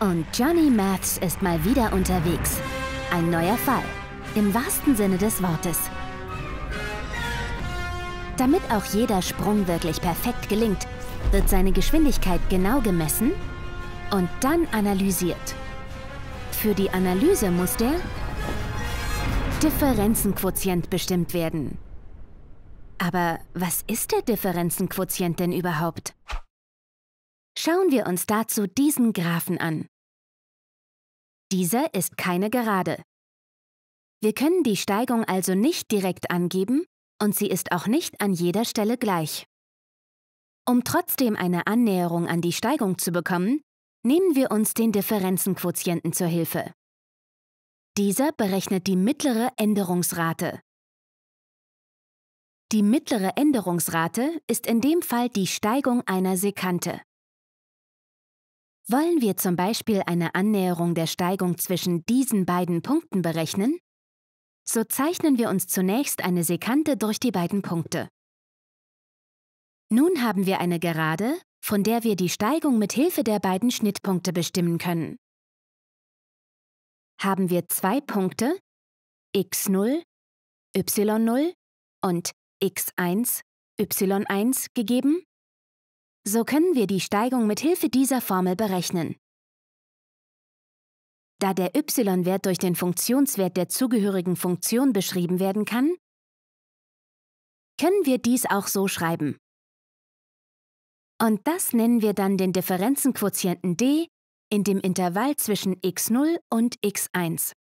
Und Johnny Maths ist mal wieder unterwegs. Ein neuer Fall. Im wahrsten Sinne des Wortes. Damit auch jeder Sprung wirklich perfekt gelingt, wird seine Geschwindigkeit genau gemessen und dann analysiert. Für die Analyse muss der Differenzenquotient bestimmt werden. Aber was ist der Differenzenquotient denn überhaupt? Schauen wir uns dazu diesen Graphen an. Dieser ist keine Gerade. Wir können die Steigung also nicht direkt angeben und sie ist auch nicht an jeder Stelle gleich. Um trotzdem eine Annäherung an die Steigung zu bekommen, nehmen wir uns den Differenzenquotienten zur Hilfe. Dieser berechnet die mittlere Änderungsrate. Die mittlere Änderungsrate ist in dem Fall die Steigung einer Sekante. Wollen wir zum Beispiel eine Annäherung der Steigung zwischen diesen beiden Punkten berechnen? So zeichnen wir uns zunächst eine Sekante durch die beiden Punkte. Nun haben wir eine Gerade, von der wir die Steigung mit Hilfe der beiden Schnittpunkte bestimmen können. Haben wir zwei Punkte, x0, y0 und x1, y1 gegeben, so können wir die Steigung mit Hilfe dieser Formel berechnen. Da der y-Wert durch den Funktionswert der zugehörigen Funktion beschrieben werden kann, können wir dies auch so schreiben. Und das nennen wir dann den Differenzenquotienten d in dem Intervall zwischen x0 und x1.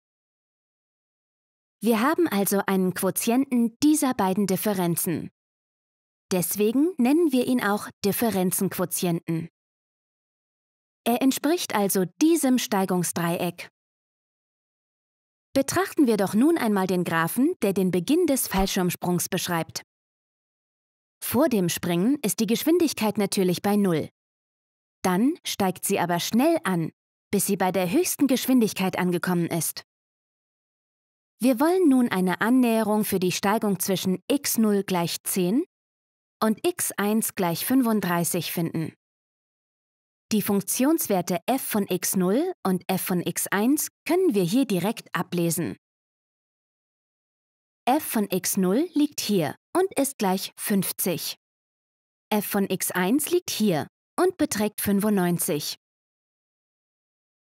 Wir haben also einen Quotienten dieser beiden Differenzen. Deswegen nennen wir ihn auch Differenzenquotienten. Er entspricht also diesem Steigungsdreieck. Betrachten wir doch nun einmal den Graphen, der den Beginn des Fallschirmsprungs beschreibt. Vor dem Springen ist die Geschwindigkeit natürlich bei Null. Dann steigt sie aber schnell an, bis sie bei der höchsten Geschwindigkeit angekommen ist. Wir wollen nun eine Annäherung für die Steigung zwischen x0 gleich 10 und x1 gleich 35 finden. Die Funktionswerte f von x0 und f von x1 können wir hier direkt ablesen. f von x0 liegt hier und ist gleich 50. f von x1 liegt hier und beträgt 95.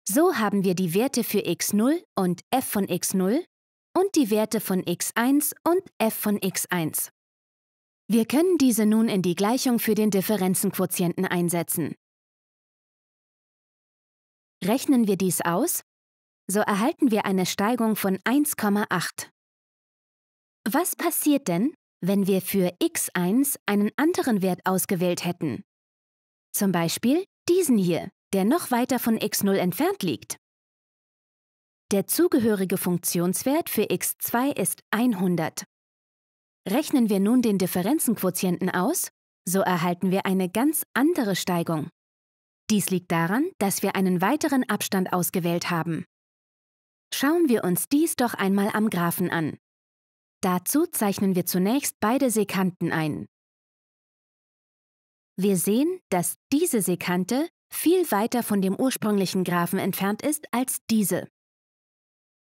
So haben wir die Werte für x0 und f von x0 und die Werte von x1 und f von x1. Wir können diese nun in die Gleichung für den Differenzenquotienten einsetzen. Rechnen wir dies aus, so erhalten wir eine Steigung von 1,8. Was passiert denn, wenn wir für x1 einen anderen Wert ausgewählt hätten? Zum Beispiel diesen hier, der noch weiter von x0 entfernt liegt. Der zugehörige Funktionswert für x2 ist 100. Rechnen wir nun den Differenzenquotienten aus, so erhalten wir eine ganz andere Steigung. Dies liegt daran, dass wir einen weiteren Abstand ausgewählt haben. Schauen wir uns dies doch einmal am Graphen an. Dazu zeichnen wir zunächst beide Sekanten ein. Wir sehen, dass diese Sekante viel weiter von dem ursprünglichen Graphen entfernt ist als diese.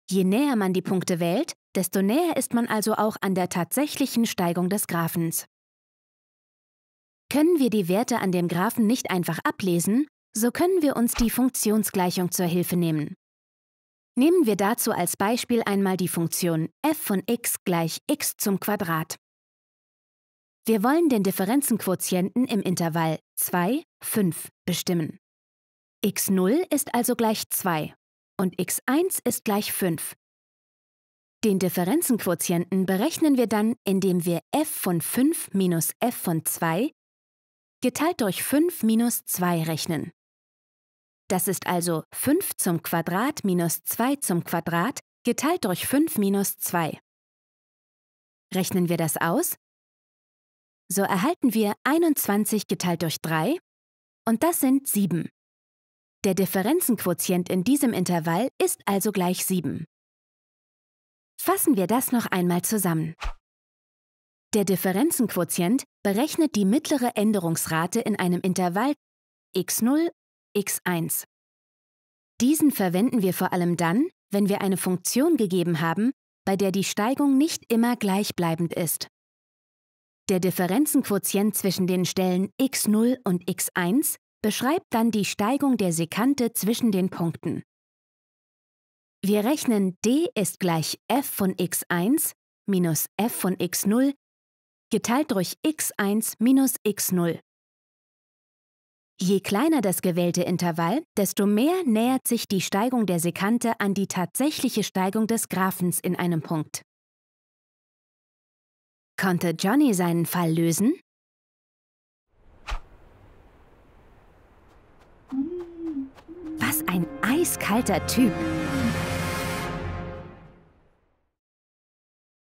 Je näher man die Punkte wählt, desto näher ist man also auch an der tatsächlichen Steigung des Graphens. Können wir die Werte an dem Graphen nicht einfach ablesen, so können wir uns die Funktionsgleichung zur Hilfe nehmen. Nehmen wir dazu als Beispiel einmal die Funktion f von x gleich x zum Quadrat. Wir wollen den Differenzenquotienten im Intervall 2, 5 bestimmen. x0 ist also gleich 2 und x1 ist gleich 5, den Differenzenquotienten berechnen wir dann, indem wir f von 5 minus f von 2 geteilt durch 5 minus 2 rechnen. Das ist also 5 zum Quadrat minus 2 zum Quadrat geteilt durch 5 minus 2. Rechnen wir das aus, so erhalten wir 21 geteilt durch 3 und das sind 7. Der Differenzenquotient in diesem Intervall ist also gleich 7. Fassen wir das noch einmal zusammen. Der Differenzenquotient berechnet die mittlere Änderungsrate in einem Intervall x0, x1. Diesen verwenden wir vor allem dann, wenn wir eine Funktion gegeben haben, bei der die Steigung nicht immer gleichbleibend ist. Der Differenzenquotient zwischen den Stellen x0 und x1 beschreibt dann die Steigung der Sekante zwischen den Punkten. Wir rechnen d ist gleich f von x1 minus f von x0 geteilt durch x1 minus x0. Je kleiner das gewählte Intervall, desto mehr nähert sich die Steigung der Sekante an die tatsächliche Steigung des Graphens in einem Punkt. Konnte Johnny seinen Fall lösen? Was ein eiskalter Typ!